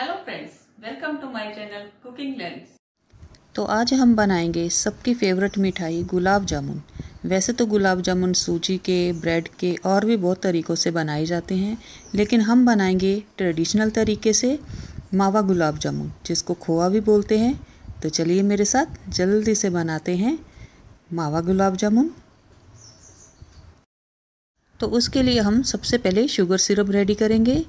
hello friends welcome to my channel cooking lens तो आज हम बनाएंगे सबकी फेवरेट मिठाई गुलाब जामुन वैसे तो गुलाब जामुन सूजी के ब्रेड के और भी बहुत तरीक़ों से बनाए जाते हैं लेकिन हम बनाएंगे ट्रेडिशनल तरीके से मावा गुलाब जामुन जिसको खोआ भी बोलते हैं तो चलिए मेरे साथ जल्दी से बनाते हैं मावा गुलाब जामुन तो उसके लिए हम सबसे पहले शुगर सिरप रेडी करेंगे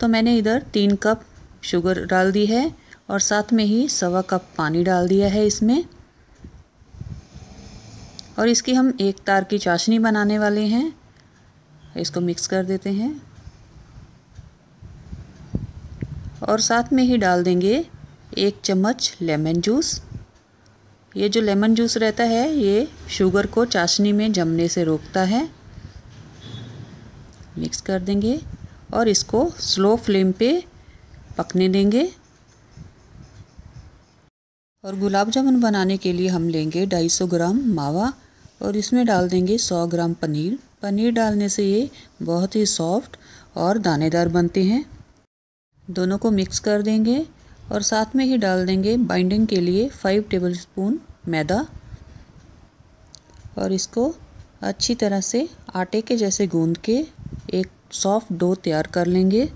तो मैंने इधर तीन कप शुगर डाल दी है और साथ में ही सवा कप पानी डाल दिया है इसमें और इसकी हम एक तार की चाशनी बनाने वाले हैं इसको मिक्स कर देते हैं और साथ में ही डाल देंगे एक चम्मच लेमन जूस ये जो लेमन जूस रहता है ये शुगर को चाशनी में जमने से रोकता है मिक्स कर देंगे और इसको स्लो फ्लेम पे पकने देंगे और गुलाब जामुन बनाने के लिए हम लेंगे 250 ग्राम मावा और इसमें डाल देंगे 100 ग्राम पनीर पनीर डालने से ये बहुत ही सॉफ्ट और दानेदार बनते हैं दोनों को मिक्स कर देंगे और साथ में ही डाल देंगे बाइंडिंग के लिए 5 टेबलस्पून मैदा और इसको अच्छी तरह से आटे के जैसे गूंद के एक सॉफ्ट डो तैयार कर लेंगे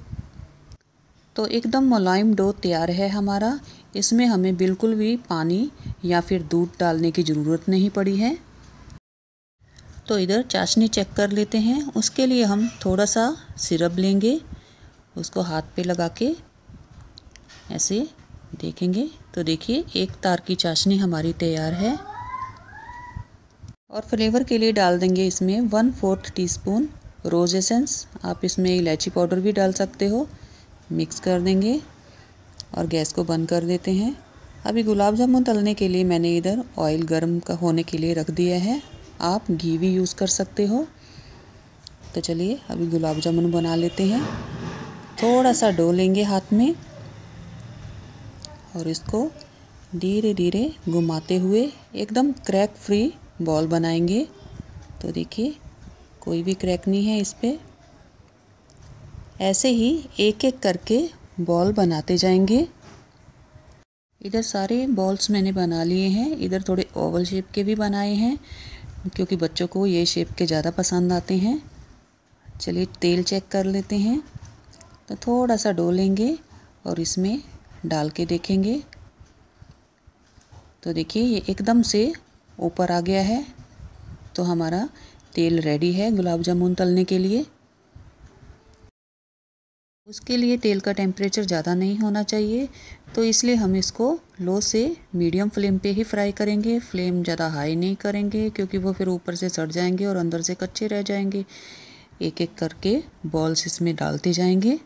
तो एकदम मुलायम डो तैयार है हमारा इसमें हमें बिल्कुल भी पानी या फिर दूध डालने की ज़रूरत नहीं पड़ी है तो इधर चाशनी चेक कर लेते हैं उसके लिए हम थोड़ा सा सिरप लेंगे उसको हाथ पे लगा के ऐसे देखेंगे तो देखिए एक तार की चाशनी हमारी तैयार है और फ्लेवर के लिए डाल देंगे इसमें one fourth teaspoon rose essence आप इसमें इलायची पाउडर भी डाल सकते हो मिक्स कर देंगे और गैस को बंद कर देते हैं अभी गुलाब जामुन तलने के लिए मैंने इधर ऑयल गर्म का होने के लिए रख दिया है आप घी भी यूज़ कर सकते हो तो चलिए अभी गुलाब जामुन बना लेते हैं थोड़ा सा डो लेंगे हाथ में और इसको धीरे धीरे घुमाते हुए एकदम क्रैक फ्री बॉल बनाएंगे तो देखिए कोई भी क्रैक नहीं है इस पर ऐसे ही एक एक करके बॉल बनाते जाएंगे इधर सारे बॉल्स मैंने बना लिए हैं इधर थोड़े ओवल शेप के भी बनाए हैं क्योंकि बच्चों को ये शेप के ज़्यादा पसंद आते हैं चलिए तेल चेक कर लेते हैं तो थोड़ा सा डो लेंगे और इसमें डाल के देखेंगे तो देखिए ये एकदम से ऊपर आ गया है तो हमारा तेल रेडी है गुलाब जामुन तलने के लिए उसके लिए तेल का टेम्परेचर ज़्यादा नहीं होना चाहिए तो इसलिए हम इसको लो से मीडियम फ्लेम पे ही फ्राई करेंगे फ्लेम ज़्यादा हाई नहीं करेंगे क्योंकि वो फिर ऊपर से सड़ जाएंगे और अंदर से कच्चे रह जाएंगे एक एक करके बॉल्स इसमें डालते जाएंगे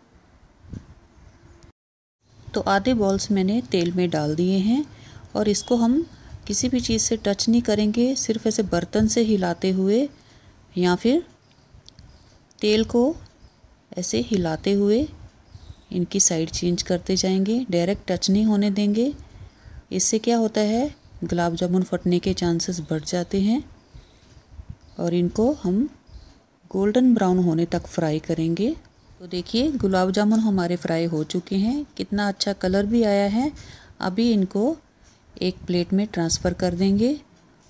तो आधे बॉल्स मैंने तेल में डाल दिए हैं और इसको हम किसी भी चीज़ से टच नहीं करेंगे सिर्फ ऐसे बर्तन से हिलाते हुए या फिर तेल को ऐसे हिलाते हुए इनकी साइड चेंज करते जाएंगे डायरेक्ट टच नहीं होने देंगे इससे क्या होता है गुलाब जामुन फटने के चांसेस बढ़ जाते हैं और इनको हम गोल्डन ब्राउन होने तक फ्राई करेंगे तो देखिए गुलाब जामुन हमारे फ्राई हो चुके हैं कितना अच्छा कलर भी आया है अभी इनको एक प्लेट में ट्रांसफ़र कर देंगे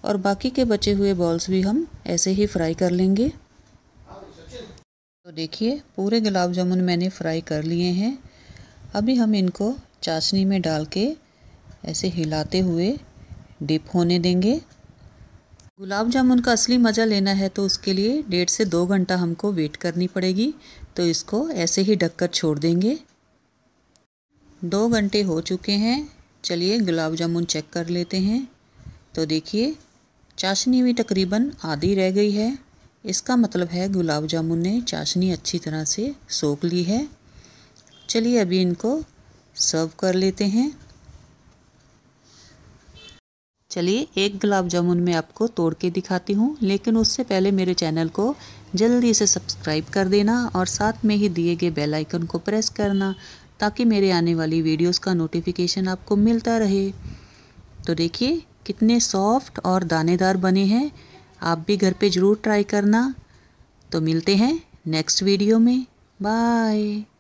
और बाकी के बचे हुए बॉल्स भी हम ऐसे ही फ्राई कर लेंगे तो देखिए पूरे गुलाब जामुन मैंने फ्राई कर लिए हैं अभी हम इनको चाशनी में डाल के ऐसे हिलाते हुए डिप होने देंगे गुलाब जामुन का असली मज़ा लेना है तो उसके लिए डेढ़ से दो घंटा हमको वेट करनी पड़ेगी तो इसको ऐसे ही ढककर छोड़ देंगे दो घंटे हो चुके हैं चलिए गुलाब जामुन चेक कर लेते हैं तो देखिए चाशनी भी तकरीबन आधी रह गई है इसका मतलब है गुलाब जामुन ने चाशनी अच्छी तरह से सोख ली है चलिए अभी इनको सर्व कर लेते हैं चलिए एक गुलाब जामुन मैं आपको तोड़ के दिखाती हूँ लेकिन उससे पहले मेरे चैनल को जल्दी से सब्सक्राइब कर देना और साथ में ही दिए गए बेल आइकन को प्रेस करना ताकि मेरे आने वाली वीडियोस का नोटिफिकेशन आपको मिलता रहे तो देखिए कितने सॉफ्ट और दानेदार बने हैं आप भी घर पे ज़रूर ट्राई करना तो मिलते हैं नेक्स्ट वीडियो में बाय